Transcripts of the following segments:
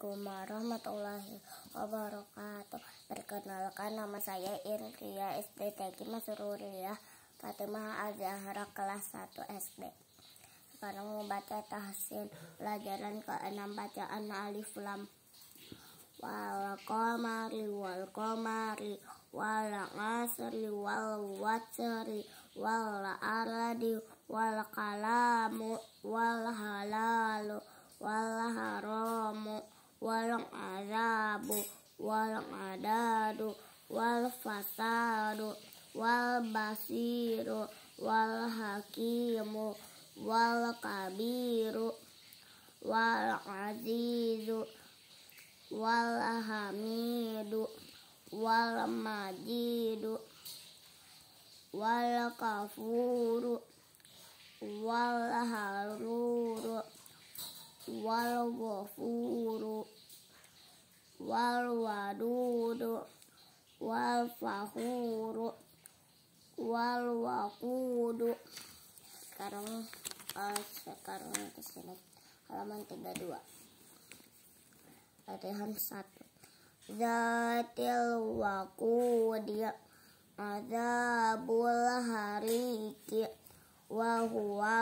Assalamualaikum warahmatullahi wabarakatuh Perkenalkan nama saya Irkia SD Teki Masururiah Fatimah Azahra kelas 1 SD Sekarang membaca tahsin pelajaran ke-6 bacaan alif lam Wal komari wal komari wal asri wal watsri wal aradi wal kalamu wal halalu wal haramu walang azabu walang adadu wal fasadu wal basiru wal hakimu wal kabiru wal azizu wal hamidu wal majidu wal kafuru wal ghafuru wal wadudu wal fahuru wal waqudu sekarang uh, sekarang ke sini halaman 32 latihan 1 zatil waqudi azabul hariki wahuwa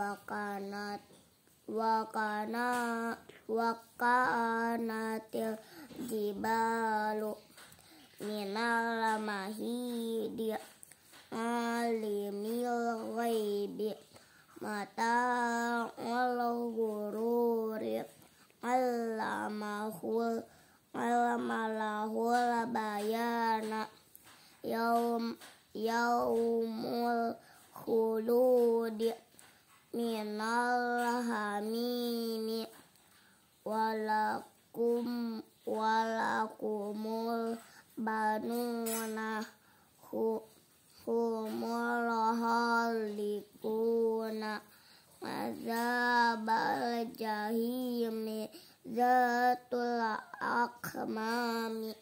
wakanat wakana wakanatil jibalu minal lamahi dia alimil ghaibi mata walau gururi alamahul alamalahul bayana yaum yaumul khuludi minal hamimi walakum walakumul banuna hu humul halikuna mazabal jahimi zatul akmami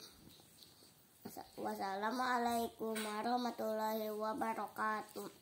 Wassalamualaikum warahmatullahi wabarakatuh